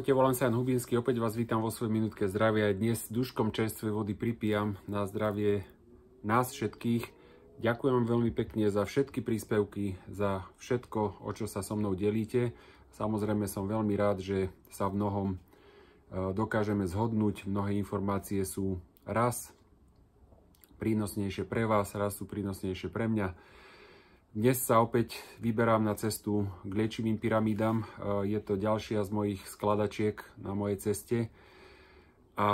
Ahojte, volám sa Jan Hubinský, opäť vás vítam vo svojej minútke zdravia. Dnes duškom čerstvej vody pripijam na zdravie nás všetkých. Ďakujem vám veľmi pekne za všetky príspevky, za všetko, o čo sa so mnou delíte. Samozrejme som veľmi rád, že sa v mnohom e, dokážeme zhodnúť. Mnohé informácie sú raz prínosnejšie pre vás, raz sú prínosnejšie pre mňa. Dnes sa opäť vyberám na cestu k liečivým pyramídam. E, je to ďalšia z mojich skladačiek na mojej ceste. A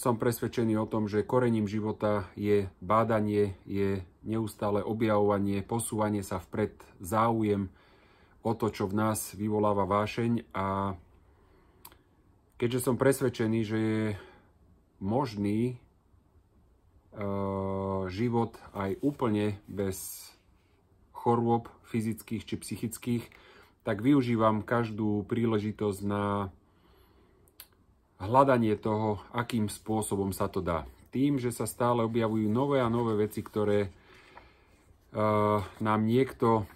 som presvedčený o tom, že korením života je bádanie, je neustále objavovanie, posúvanie sa vpred, záujem o to, čo v nás vyvoláva vášeň. A keďže som presvedčený, že je možný Eh, život aj úplne bez chorôb fyzických či psychických, tak využívam každú príležitosť na hľadanie toho, akým spôsobom sa to dá. Tým, že sa stále objavujú nové a nové veci, ktoré eh, nám niekto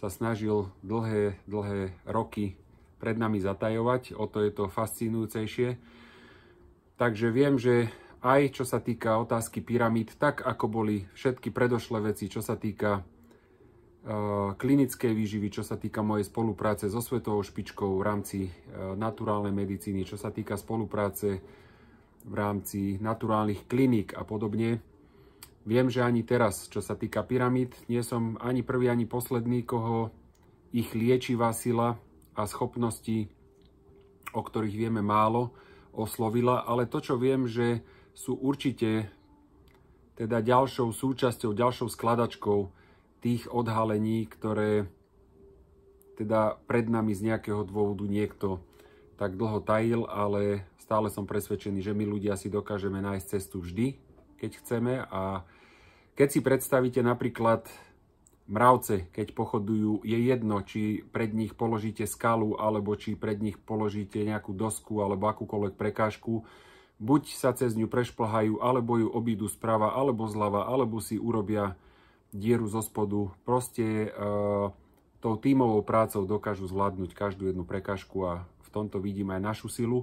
sa snažil dlhé, dlhé roky pred nami zatajovať, o to je to fascinujúcejšie. Takže viem, že aj čo sa týka otázky pyramíd, tak ako boli všetky predošlé veci, čo sa týka e, klinickej výživy, čo sa týka mojej spolupráce so svetovou špičkou v rámci e, naturálnej medicíny, čo sa týka spolupráce v rámci naturálnych kliník a podobne. Viem, že ani teraz, čo sa týka pyramíd, nie som ani prvý, ani posledný, koho ich liečivá sila a schopnosti, o ktorých vieme málo, oslovila, ale to, čo viem, že sú určite teda ďalšou súčasťou, ďalšou skladačkou tých odhalení, ktoré teda pred nami z nejakého dôvodu niekto tak dlho tajil, ale stále som presvedčený, že my ľudia si dokážeme nájsť cestu vždy, keď chceme a keď si predstavíte napríklad mravce, keď pochodujú, je jedno, či pred nich položíte skalu, alebo či pred nich položíte nejakú dosku, alebo akúkoľvek prekážku, buď sa cez ňu prešplhajú, alebo ju obídu sprava, alebo zľava, alebo si urobia dieru zo spodu. Proste e, tou tímovou prácou dokážu zvládnuť každú jednu prekažku a v tomto vidím aj našu silu.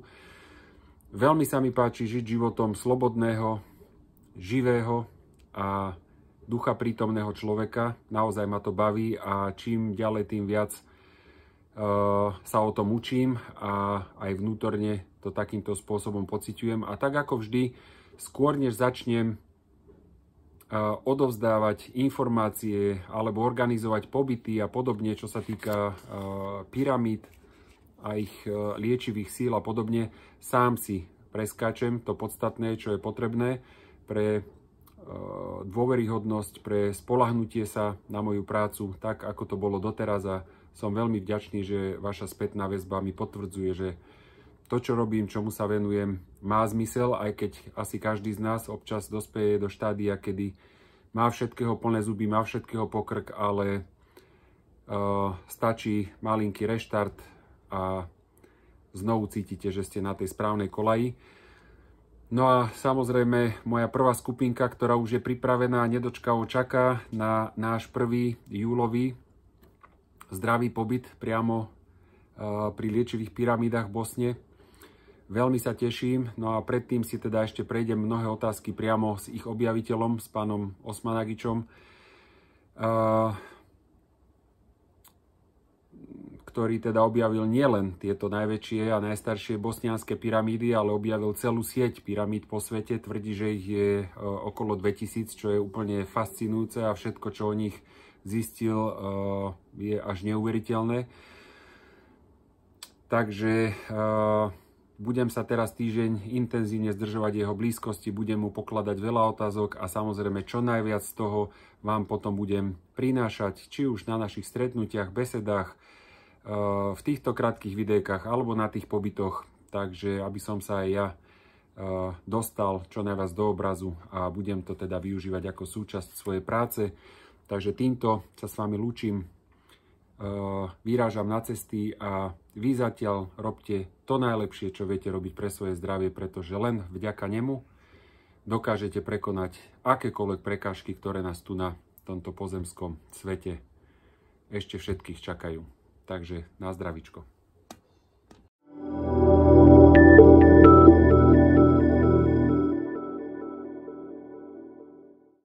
Veľmi sa mi páči žiť životom slobodného, živého a ducha prítomného človeka. Naozaj ma to baví a čím ďalej, tým viac e, sa o tom učím a aj vnútorne to takýmto spôsobom pociťujem. A tak ako vždy, skôr než začnem eh, odovzdávať informácie alebo organizovať pobyty a podobne, čo sa týka eh, pyramíd a ich eh, liečivých síl a podobne, sám si preskáčem to podstatné, čo je potrebné pre dôveryhodnosť, pre spolahnutie sa na moju prácu, tak ako to bolo doteraz a som veľmi vďačný, že vaša spätná väzba mi potvrdzuje, že to, čo robím, čomu sa venujem, má zmysel, aj keď asi každý z nás občas dospeje do štádia, kedy má všetkého plné zuby, má všetkého pokrk, ale uh, stačí malinký reštart a znovu cítite, že ste na tej správnej kolaji. No a samozrejme moja prvá skupinka, ktorá už je pripravená, nedočkavo čaká na náš prvý júlový zdravý pobyt priamo e, pri liečivých pyramídach v Bosne. Veľmi sa teším, no a predtým si teda ešte prejdem mnohé otázky priamo s ich objaviteľom, s pánom Osmanagičom, eh, ktorý teda objavil nielen tieto najväčšie a najstaršie bosnianské pyramídy, ale objavil celú sieť pyramíd po svete. Tvrdí, že ich je eh, okolo 2000, čo je úplne fascinujúce a všetko, čo o nich zistil, eh, je až neuveriteľné. Takže budem sa teraz týždeň intenzívne zdržovať jeho blízkosti, budem mu pokladať veľa otázok a samozrejme čo najviac z toho vám potom budem prinášať, či už na našich stretnutiach, besedách, e, v týchto krátkých videjkách alebo na tých pobytoch, takže aby som sa aj ja e, dostal čo najviac do obrazu a budem to teda využívať ako súčasť svojej práce. Takže týmto sa s vami lúčim, E, vyrážam na cesty a vy zatiaľ robte to najlepšie, čo viete robiť pre svoje zdravie, pretože len vďaka nemu dokážete prekonať akékoľvek prekážky, ktoré nás tu na tomto pozemskom svete ešte všetkých čakajú. Takže na zdravičko.